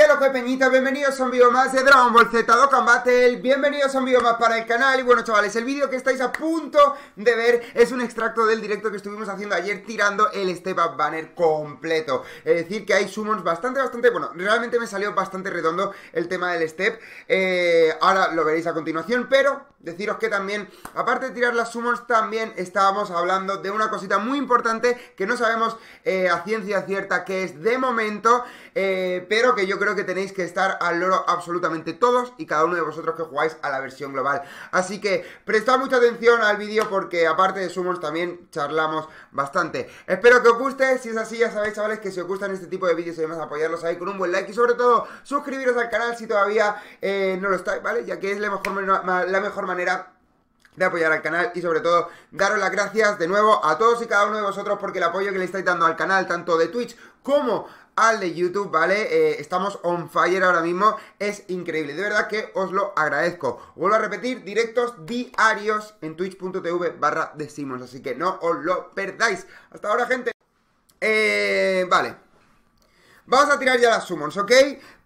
¿Qué pepeñitos, Bienvenidos a un video más de Dragon Ball Z Dokkan Battle Bienvenidos a un video más para el canal Y bueno chavales, el vídeo que estáis a punto de ver Es un extracto del directo que estuvimos haciendo ayer Tirando el Step Up Banner completo Es decir, que hay summons bastante, bastante Bueno, realmente me salió bastante redondo el tema del Step eh, Ahora lo veréis a continuación Pero deciros que también, aparte de tirar las summons También estábamos hablando de una cosita muy importante Que no sabemos eh, a ciencia cierta que es de momento eh, Pero que yo creo que tenéis que estar al loro absolutamente todos y cada uno de vosotros que jugáis a la versión global. Así que prestad mucha atención al vídeo porque aparte de sumos también charlamos bastante. Espero que os guste, si es así ya sabéis chavales que si os gustan este tipo de vídeos y demás apoyarlos ahí con un buen like y sobre todo suscribiros al canal si todavía eh, no lo estáis, ¿vale? Ya que es la mejor, la mejor manera de apoyar al canal y sobre todo daros las gracias de nuevo a todos y cada uno de vosotros porque el apoyo que le estáis dando al canal tanto de Twitch como al de YouTube, ¿vale? Eh, estamos on fire ahora mismo, es increíble, de verdad que os lo agradezco. Vuelvo a repetir, directos diarios en twitch.tv barra decimos, así que no os lo perdáis. Hasta ahora, gente. Eh, vale. Vamos a tirar ya las summons, ¿ok?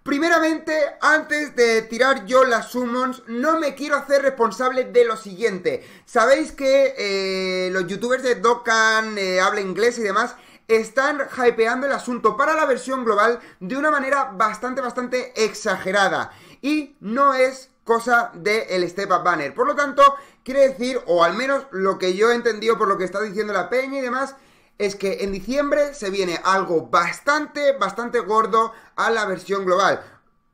Primeramente, antes de tirar yo las summons, no me quiero hacer responsable de lo siguiente. Sabéis que eh, los youtubers de Dokkan, habla inglés y demás, están hypeando el asunto para la versión global de una manera bastante, bastante exagerada. Y no es cosa del de Step Up Banner. Por lo tanto, quiere decir, o al menos lo que yo he entendido por lo que está diciendo la peña y demás, es que en diciembre se viene algo bastante, bastante gordo a la versión global.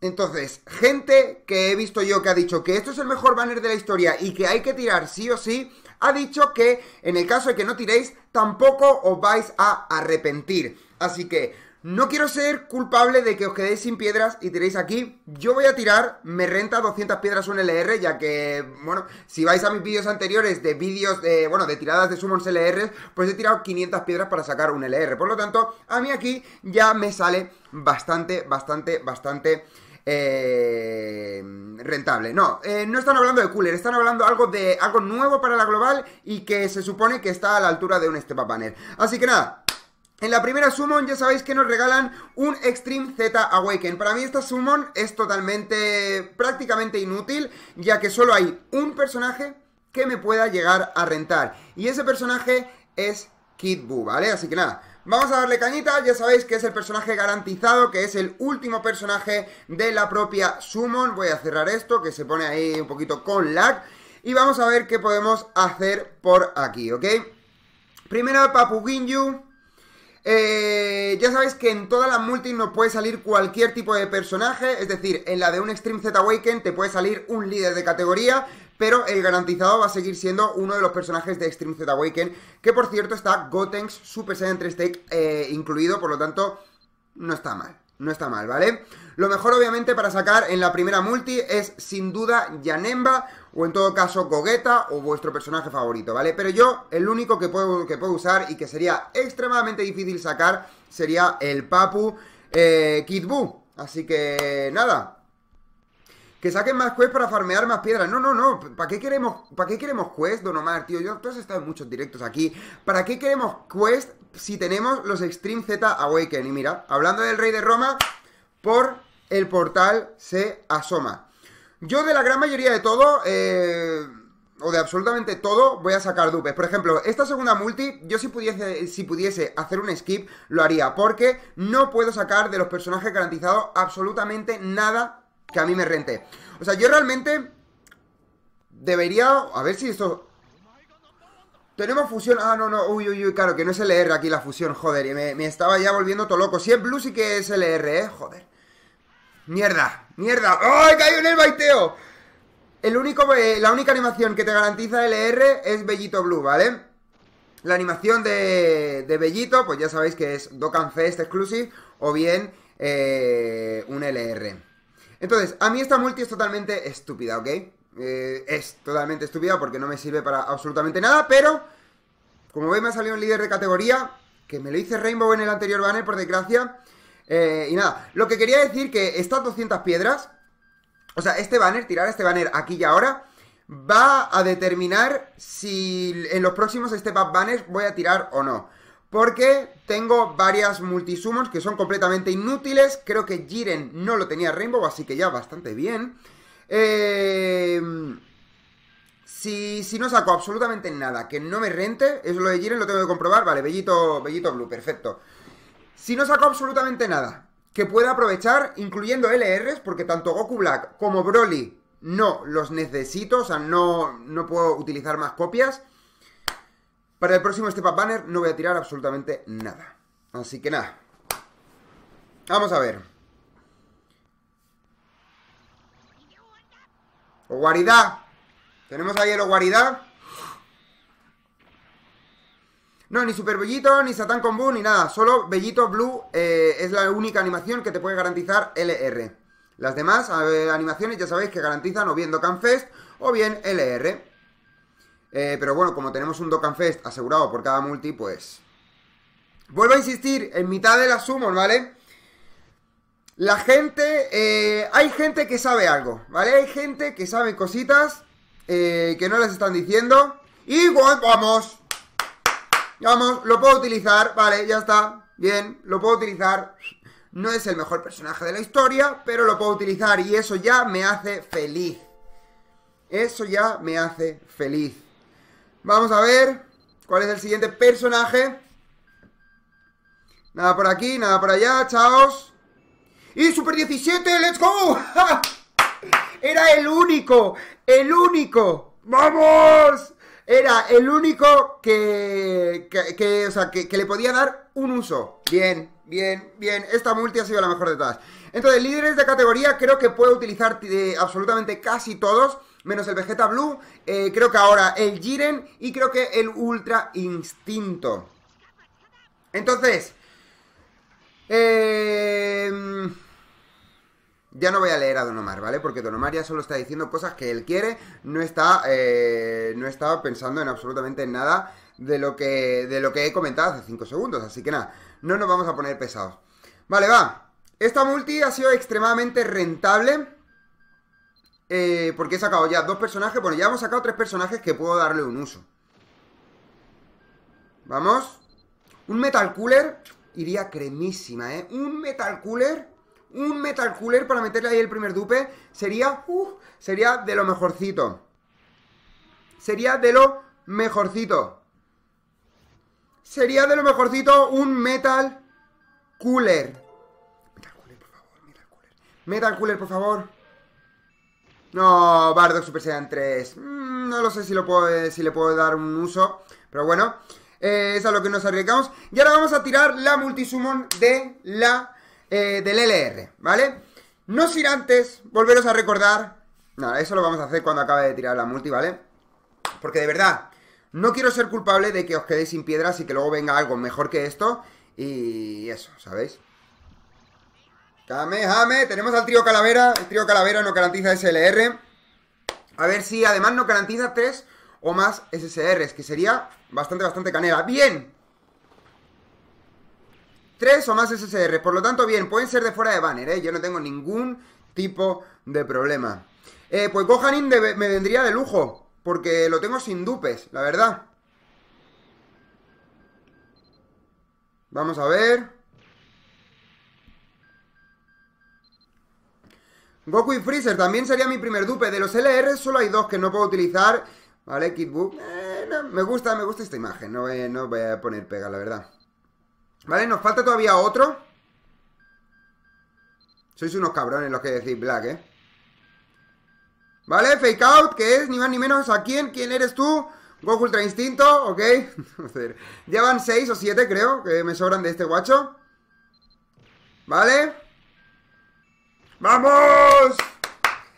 Entonces, gente que he visto yo que ha dicho que esto es el mejor banner de la historia y que hay que tirar sí o sí, ha dicho que en el caso de que no tiréis, tampoco os vais a arrepentir. Así que no quiero ser culpable de que os quedéis sin piedras y tiréis aquí. Yo voy a tirar, me renta 200 piedras un LR, ya que, bueno, si vais a mis vídeos anteriores de vídeos de, bueno, de tiradas de summons LR, pues he tirado 500 piedras para sacar un LR. Por lo tanto, a mí aquí ya me sale bastante, bastante, bastante eh, rentable. No, eh, no están hablando de cooler, están hablando algo de algo nuevo para la global y que se supone que está a la altura de un step panel. Así que nada, en la primera Summon ya sabéis que nos regalan un Extreme Z Awaken. Para mí esta Summon es totalmente, prácticamente inútil, ya que solo hay un personaje que me pueda llegar a rentar. Y ese personaje es Kid ¿vale? Así que nada, Vamos a darle cañita, ya sabéis que es el personaje garantizado, que es el último personaje de la propia Summon. Voy a cerrar esto, que se pone ahí un poquito con lag. Y vamos a ver qué podemos hacer por aquí, ¿ok? Primero Papu Ginyu. Eh, ya sabéis que en todas las multis no puede salir cualquier tipo de personaje, es decir, en la de un Extreme Z Awaken te puede salir un líder de categoría, pero el garantizado va a seguir siendo uno de los personajes de Extreme Z Awaken, que por cierto está Gotenks Super Saiyan 3 Take eh, incluido, por lo tanto, no está mal. No está mal, ¿vale? Lo mejor, obviamente, para sacar en la primera multi es, sin duda, Yanemba, o en todo caso, Gogeta, o vuestro personaje favorito, ¿vale? Pero yo, el único que puedo, que puedo usar y que sería extremadamente difícil sacar, sería el Papu eh, Kid Buu. Así que, nada, que saquen más quests para farmear más piedras. No, no, no. ¿Para qué queremos, para qué queremos quest, Don Omar, tío? Yo, tú has estado en muchos directos aquí. ¿Para qué queremos quest si tenemos los Extreme Z Awaken? Y mira, hablando del rey de Roma, por el portal se asoma. Yo de la gran mayoría de todo, eh, o de absolutamente todo, voy a sacar dupes. Por ejemplo, esta segunda multi, yo si pudiese, si pudiese hacer un skip, lo haría. Porque no puedo sacar de los personajes garantizados absolutamente nada que a mí me rente. O sea, yo realmente debería... A ver si esto... Tenemos fusión... Ah, no, no. Uy, uy, uy. Claro, que no es LR aquí la fusión, joder. Y me, estaba ya volviendo todo loco. Si es blue sí que es LR, eh. Joder. Mierda. Mierda. ¡Ay, caí en el baiteo! El único, eh, la única animación que te garantiza LR es Bellito Blue, ¿vale? La animación de, Bellito, pues ya sabéis que es Dokkan Fest Exclusive o bien eh, un LR. Entonces, a mí esta multi es totalmente estúpida, ¿ok? Eh, es totalmente estúpida porque no me sirve para absolutamente nada, pero como veis me ha salido un líder de categoría, que me lo hice Rainbow en el anterior banner, por desgracia. Eh, y nada, lo que quería decir que estas 200 piedras, o sea, este banner, tirar este banner aquí y ahora, va a determinar si en los próximos step up banners voy a tirar o no porque tengo varias multisumos que son completamente inútiles. Creo que Jiren no lo tenía Rainbow, así que ya bastante bien. Em, si, si, no saco absolutamente nada que no me rente, eso lo de Jiren lo tengo que comprobar. Vale, Bellito, Bellito Blue, perfecto. Si no saco absolutamente nada que pueda aprovechar, incluyendo LRs, porque tanto Goku Black como Broly no los necesito, o sea, no, no puedo utilizar más copias. Para el próximo step up banner no voy a tirar absolutamente nada. Así que nada. Vamos a ver. O guarida. Tenemos ahí el No, ni Super Bellito, ni Satan Combo, ni nada. Solo Bellito Blue eh, es la única animación que te puede garantizar LR. Las demás animaciones ya sabéis que garantizan o bien Dokkan Fest o bien LR. Eh, pero bueno, como tenemos un Dokkan Fest asegurado por cada multi, pues... Vuelvo a insistir, en mitad de la summon, ¿vale? La gente... Eh, hay gente que sabe algo, ¿vale? Hay gente que sabe cositas eh, que no les están diciendo. Y bueno, vamos. Vamos, lo puedo utilizar, vale, ya está. Bien, lo puedo utilizar. No es el mejor personaje de la historia, pero lo puedo utilizar y eso ya me hace feliz. Eso ya me hace feliz. Vamos a ver cuál es el siguiente personaje. Nada por aquí, nada por allá, chaos. ¡Y Super 17! ¡Let's go! Era el único, el único. ¡Vamos! Era el único que, que, le podía dar un uso. Bien, Bien, bien, esta multi ha sido la mejor de todas. Entonces, líderes de categoría creo que puedo utilizar eh, absolutamente casi todos menos el Vegeta Blue, eh, creo que ahora el Jiren y creo que el Ultra Instinto. Entonces, eh, ya no voy a leer a Don ¿vale? Porque Don Omar ya solo está diciendo cosas que él quiere, no está, eh, no estaba pensando en absolutamente nada de lo que, de lo que he comentado hace 5 segundos, así que nada, no nos vamos a poner pesados. Vale, va. Esta multi ha sido extremadamente rentable. Eh, porque he sacado ya dos personajes. Bueno, ya hemos sacado tres personajes que puedo darle un uso. Vamos. Un Metal Cooler iría cremísima, ¿eh? Un Metal Cooler. Un Metal Cooler para meterle ahí el primer dupe. Sería... Uh, sería de lo mejorcito. Sería de lo mejorcito. Sería de lo mejorcito un Metal Cooler. Metal Cooler, por favor. Metal Cooler. Metal Cooler, por favor. No, Bardock Super Saiyan 3. Mm, no lo sé si, lo eh, si le puedo dar un uso. Pero bueno, eh, es a lo que nos arriesgamos. Y ahora vamos a tirar la multisummon de la, eh, del LR, ¿vale? No sin antes volveros a recordar... nada, eso lo vamos a hacer cuando acabe de tirar la multi, ¿vale? Porque de verdad, no quiero ser culpable de que os quedéis sin piedras y que luego venga algo mejor que esto. Y eso, ¿sabéis? Dame, jame. Tenemos al trío Calavera. El trío Calavera no garantiza SLR. A ver si además nos garantiza 3 o más SSRs, que sería bastante, bastante canela. ¡Bien! 3 o más SSRs por lo tanto, bien, pueden ser de fuera de banner, ¿eh? Yo no tengo ningún tipo de problema. Eh, pues Gohanin me vendría de lujo, porque lo tengo sin dupes, la verdad. Vamos a ver. Goku y Freezer también sería mi primer dupe. De los LR solo hay dos que no puedo utilizar. ¿Vale? Kid eh, me gusta, me gusta esta imagen. No, voy a poner pega, la verdad. ¿Vale? Nos falta todavía otro. Sois unos cabrones los que decís Black, ¿eh? ¿Vale? Fake Out, que es ni más ni menos a quién. ¿Quién eres tú? Goku Ultra Instinto, ¿ok? Llevan seis o siete, creo, que me sobran de este guacho. ¿Vale? ¡Vamos!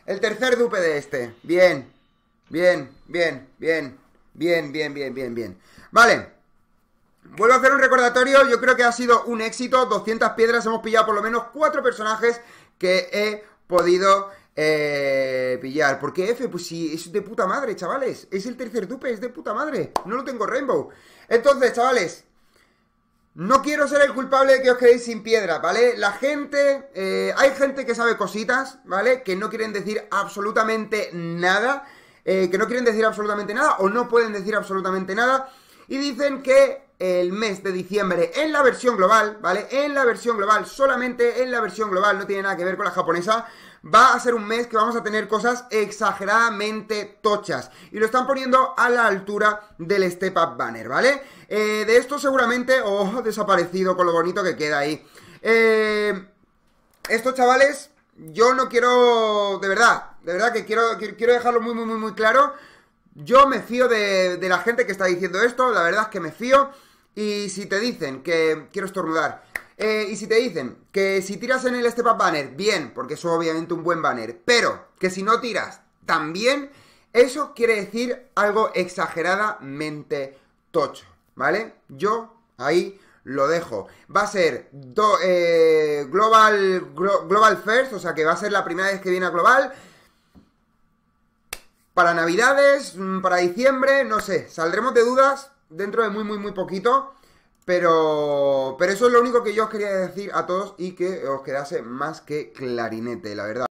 El tercer dupe de este. Bien. Bien, bien, bien. Bien, bien, bien, bien, bien. Vale. Vuelvo a hacer un recordatorio, yo creo que ha sido un éxito, 200 piedras, hemos pillado por lo menos 4 personajes que he podido eh, pillar. ¿Por qué F? Pues sí, es de puta madre, chavales, es el tercer dupe, es de puta madre, no lo tengo Rainbow. Entonces, chavales, no quiero ser el culpable de que os quedéis sin piedra, ¿vale? La gente, eh, hay gente que sabe cositas, ¿vale? Que no quieren decir absolutamente nada, eh, que no quieren decir absolutamente nada o no pueden decir absolutamente nada y dicen que el mes de diciembre en la versión global, ¿vale? En la versión global, solamente en la versión global, no tiene nada que ver con la japonesa. Va a ser un mes que vamos a tener cosas exageradamente tochas. Y lo están poniendo a la altura del Step Up Banner, ¿vale? Eh, de esto seguramente... ¡Oh! Desaparecido con lo bonito que queda ahí. Eh, estos chavales, yo no quiero... De verdad, de verdad que quiero, quiero dejarlo muy, muy, muy, muy claro. Yo me fío de la gente que está diciendo esto. La verdad es que me fío. Y si te dicen que... Quiero estornudar. Eh, y si te dicen que si tiras en el step banner, bien, porque es obviamente un buen banner, pero que si no tiras, también, eso quiere decir algo exageradamente tocho, ¿vale? Yo ahí lo dejo. Va a ser eh, global, global First, o sea que va a ser la primera vez que viene a Global. Para Navidades, mm, para diciembre, no sé, saldremos de dudas, dentro de muy, muy, muy poquito. Pero, pero eso es lo único que yo os quería decir a todos y que os quedase más que clarinete, la verdad.